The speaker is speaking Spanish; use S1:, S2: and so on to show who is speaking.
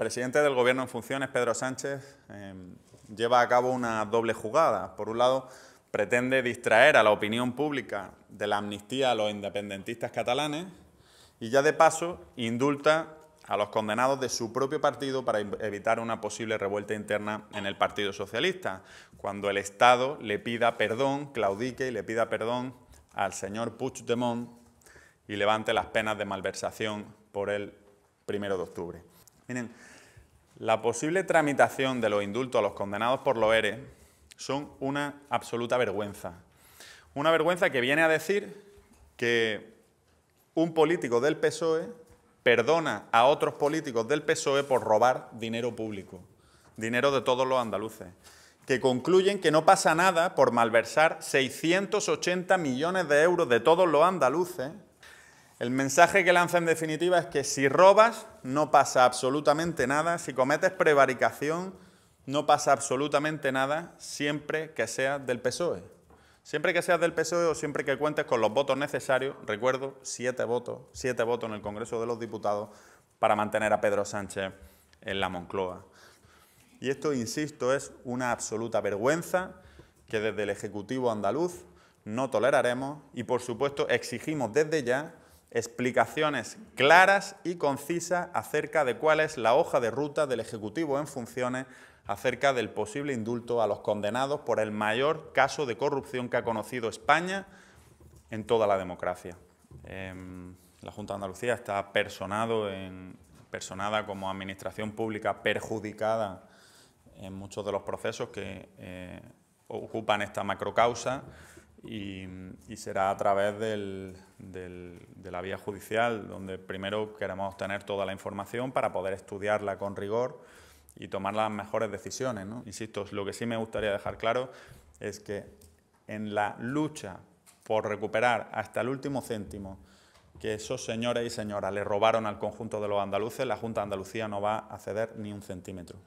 S1: El presidente del Gobierno en funciones, Pedro Sánchez, em, lleva a cabo una doble jugada. Por un lado, pretende distraer a la opinión pública de la amnistía a los independentistas catalanes y ya de paso indulta a los condenados de su propio partido para evitar una posible revuelta interna en el Partido Socialista, cuando el Estado le pida perdón, claudique y le pida perdón al señor Puigdemont y levante las penas de malversación por el primero de octubre. Miren, la posible tramitación de los indultos a los condenados por los ERE son una absoluta vergüenza. Una vergüenza que viene a decir que un político del PSOE perdona a otros políticos del PSOE por robar dinero público, dinero de todos los andaluces, que concluyen que no pasa nada por malversar 680 millones de euros de todos los andaluces el mensaje que lanza en definitiva es que si robas no pasa absolutamente nada, si cometes prevaricación no pasa absolutamente nada siempre que seas del PSOE. Siempre que seas del PSOE o siempre que cuentes con los votos necesarios, recuerdo, siete votos, siete votos en el Congreso de los Diputados para mantener a Pedro Sánchez en la Moncloa. Y esto, insisto, es una absoluta vergüenza que desde el Ejecutivo andaluz no toleraremos y, por supuesto, exigimos desde ya explicaciones claras y concisas acerca de cuál es la hoja de ruta del Ejecutivo en funciones acerca del posible indulto a los condenados por el mayor caso de corrupción que ha conocido España en toda la democracia. Em, la Junta de Andalucía está personado personada como administración pública perjudicada en muchos de los procesos que eh, ocupan esta macrocausa y, será a través de la vía judicial, donde primero queremos obtener toda la información para poder estudiarla con rigor y tomar las mejores decisiones. ¿no? Insisto, lo que sí me gustaría dejar claro es que en la lucha por recuperar hasta el último céntimo que esos señores y señoras le robaron al conjunto de los andaluces, la Junta de Andalucía no va a ceder ni un centímetro.